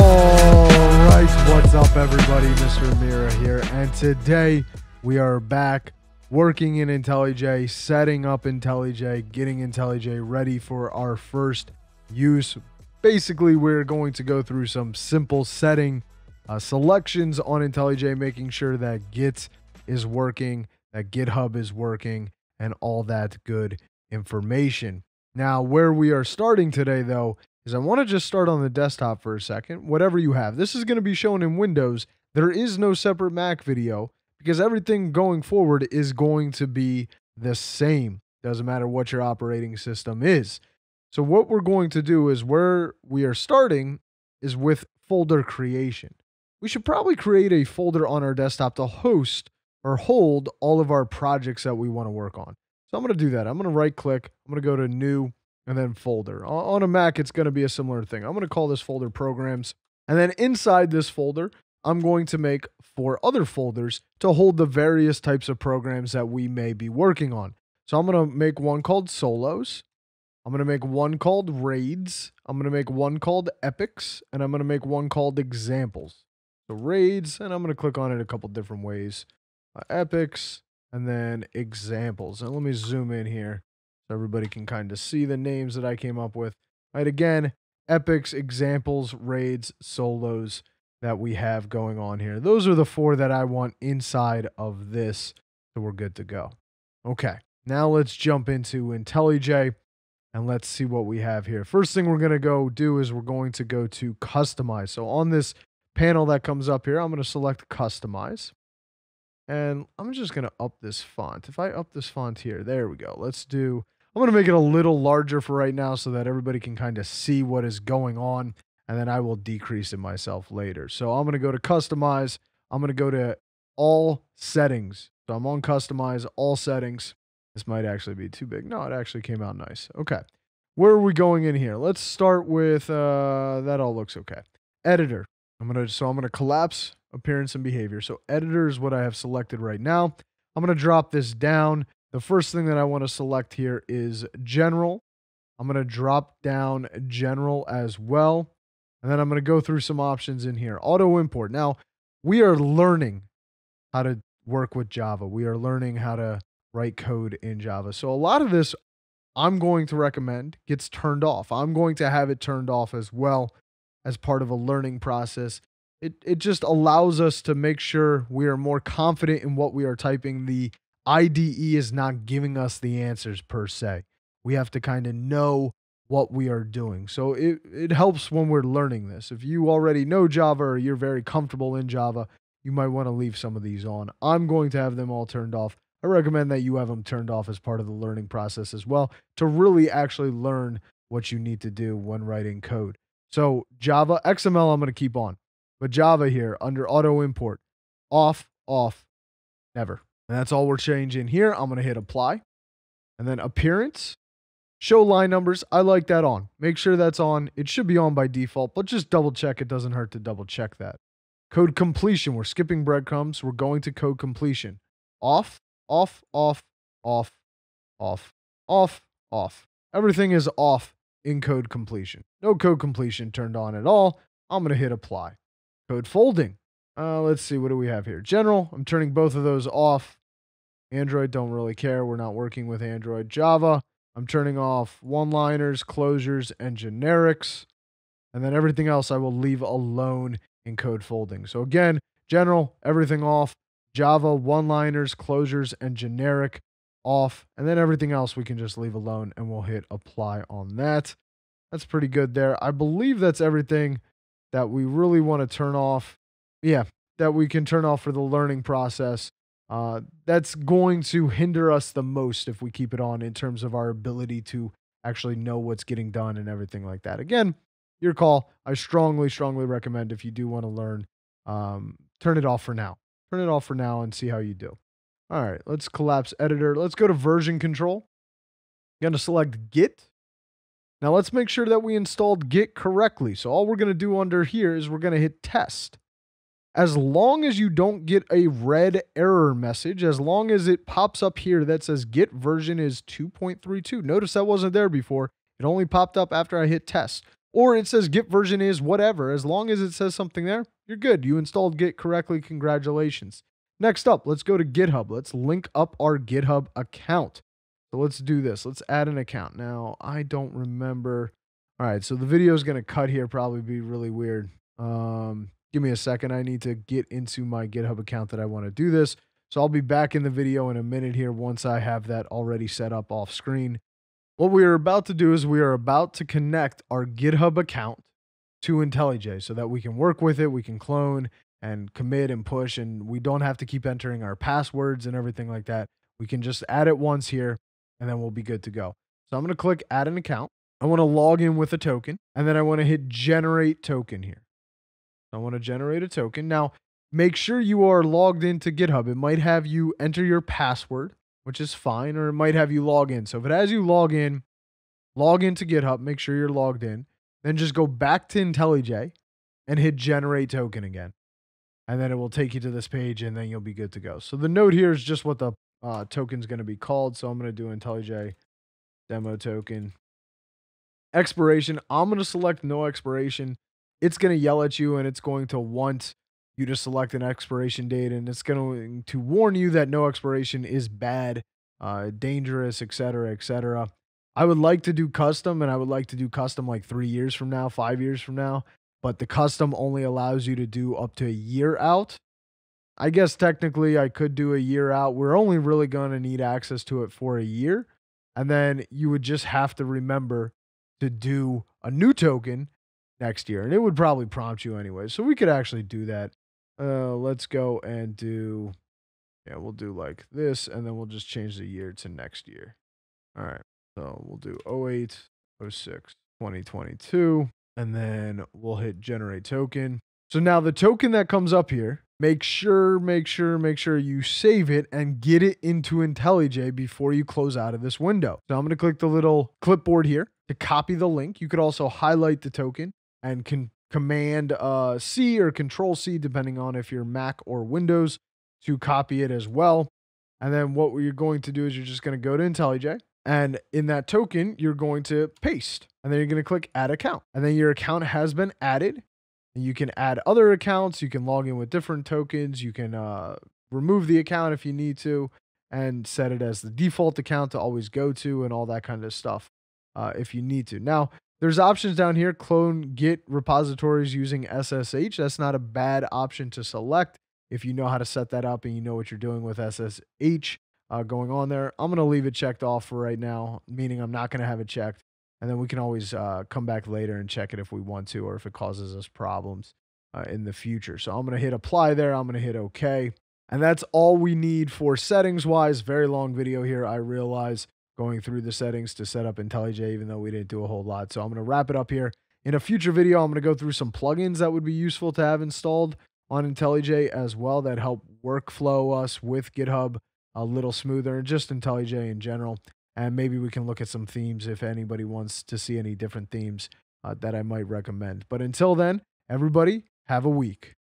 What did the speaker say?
All right, what's up, everybody? Mr. Amira here, and today we are back working in IntelliJ, setting up IntelliJ, getting IntelliJ ready for our first use. Basically, we're going to go through some simple setting uh, selections on IntelliJ, making sure that Git is working, that GitHub is working, and all that good information. Now, where we are starting today, though, is I want to just start on the desktop for a second, whatever you have. This is going to be shown in Windows. There is no separate Mac video because everything going forward is going to be the same. Doesn't matter what your operating system is. So what we're going to do is where we are starting is with folder creation. We should probably create a folder on our desktop to host or hold all of our projects that we want to work on. So I'm going to do that. I'm going to right click. I'm going to go to new and then folder. On a Mac, it's going to be a similar thing. I'm going to call this folder programs. And then inside this folder, I'm going to make four other folders to hold the various types of programs that we may be working on. So I'm going to make one called solos. I'm going to make one called raids. I'm going to make one called epics. And I'm going to make one called examples. So raids, and I'm going to click on it a couple different ways. Uh, epics, and then examples. And let me zoom in here so everybody can kind of see the names that I came up with. Right again, epics, examples, raids, solos that we have going on here. Those are the four that I want inside of this, so we're good to go. Okay, now let's jump into IntelliJ and let's see what we have here. First thing we're going to go do is we're going to go to customize. So on this panel that comes up here, I'm going to select customize. And I'm just going to up this font. If I up this font here, there we go. Let's do I'm going to make it a little larger for right now so that everybody can kind of see what is going on. And then I will decrease it myself later. So I'm going to go to customize. I'm going to go to all settings. So I'm on customize, all settings. This might actually be too big. No, it actually came out nice. Okay. Where are we going in here? Let's start with, uh, that all looks okay. Editor. I'm going to, so I'm going to collapse appearance and behavior. So editor is what I have selected right now. I'm going to drop this down the first thing that I want to select here is general. I'm going to drop down general as well. And then I'm going to go through some options in here. Auto import. Now, we are learning how to work with Java. We are learning how to write code in Java. So a lot of this I'm going to recommend gets turned off. I'm going to have it turned off as well as part of a learning process. It, it just allows us to make sure we are more confident in what we are typing. The IDE is not giving us the answers per se. We have to kind of know what we are doing. So it, it helps when we're learning this. If you already know Java or you're very comfortable in Java, you might want to leave some of these on. I'm going to have them all turned off. I recommend that you have them turned off as part of the learning process as well to really actually learn what you need to do when writing code. So Java, XML, I'm going to keep on. But Java here under auto import, off, off, never. And that's all we're changing here. I'm going to hit apply. And then appearance, show line numbers. I like that on. Make sure that's on. It should be on by default, but just double check. It doesn't hurt to double check that. Code completion. We're skipping breadcrumbs. We're going to code completion. Off, off, off, off, off, off, off. Everything is off in code completion. No code completion turned on at all. I'm going to hit apply. Code folding. Uh, let's see, what do we have here? General, I'm turning both of those off. Android, don't really care. We're not working with Android. Java, I'm turning off one liners, closures, and generics. And then everything else I will leave alone in code folding. So again, general, everything off. Java, one liners, closures, and generic off. And then everything else we can just leave alone and we'll hit apply on that. That's pretty good there. I believe that's everything that we really want to turn off. Yeah, that we can turn off for the learning process uh, that's going to hinder us the most if we keep it on in terms of our ability to actually know what's getting done and everything like that. Again, your call. I strongly, strongly recommend if you do want to learn, um, turn it off for now. Turn it off for now and see how you do. All right, let's collapse editor. Let's go to version control. Going to select Git. Now let's make sure that we installed Git correctly. So all we're going to do under here is we're going to hit test as long as you don't get a red error message, as long as it pops up here that says Git version is 2.32. Notice that wasn't there before. It only popped up after I hit test. Or it says Git version is whatever. As long as it says something there, you're good. You installed Git correctly. Congratulations. Next up, let's go to GitHub. Let's link up our GitHub account. So let's do this. Let's add an account. Now, I don't remember. All right, so the video is going to cut here, probably be really weird. Um, Give me a second. I need to get into my GitHub account that I want to do this. So I'll be back in the video in a minute here once I have that already set up off screen. What we are about to do is we are about to connect our GitHub account to IntelliJ so that we can work with it, we can clone and commit and push, and we don't have to keep entering our passwords and everything like that. We can just add it once here and then we'll be good to go. So I'm going to click add an account. I want to log in with a token and then I want to hit generate token here. I want to generate a token. Now, make sure you are logged into GitHub. It might have you enter your password, which is fine, or it might have you log in. So if it has you log in, log into GitHub, make sure you're logged in. Then just go back to IntelliJ and hit generate token again. And then it will take you to this page and then you'll be good to go. So the note here is just what the uh, token's going to be called. So I'm going to do IntelliJ demo token. Expiration, I'm going to select no expiration it's going to yell at you and it's going to want you to select an expiration date and it's going to warn you that no expiration is bad, uh, dangerous, etc., etc. I would like to do custom and I would like to do custom like three years from now, five years from now, but the custom only allows you to do up to a year out. I guess technically I could do a year out. We're only really going to need access to it for a year. And then you would just have to remember to do a new token next year, and it would probably prompt you anyway. So we could actually do that. Uh, let's go and do, yeah, we'll do like this, and then we'll just change the year to next year. All right, so we'll do 08, 06, 2022, and then we'll hit generate token. So now the token that comes up here, make sure, make sure, make sure you save it and get it into IntelliJ before you close out of this window. So I'm going to click the little clipboard here to copy the link. You could also highlight the token and can command uh, C or control C, depending on if you're Mac or Windows, to copy it as well. And then what you're going to do is you're just going to go to IntelliJ and in that token, you're going to paste and then you're going to click add account. And then your account has been added. And you can add other accounts. You can log in with different tokens. You can uh, remove the account if you need to and set it as the default account to always go to and all that kind of stuff uh, if you need to. Now, there's options down here clone Git repositories using SSH. That's not a bad option to select if you know how to set that up and you know what you're doing with SSH uh, going on there. I'm going to leave it checked off for right now, meaning I'm not going to have it checked. And then we can always uh, come back later and check it if we want to or if it causes us problems uh, in the future. So I'm going to hit apply there. I'm going to hit OK. And that's all we need for settings wise. Very long video here, I realize going through the settings to set up IntelliJ, even though we didn't do a whole lot. So I'm going to wrap it up here. In a future video, I'm going to go through some plugins that would be useful to have installed on IntelliJ as well that help workflow us with GitHub a little smoother and just IntelliJ in general. And maybe we can look at some themes if anybody wants to see any different themes uh, that I might recommend. But until then, everybody, have a week.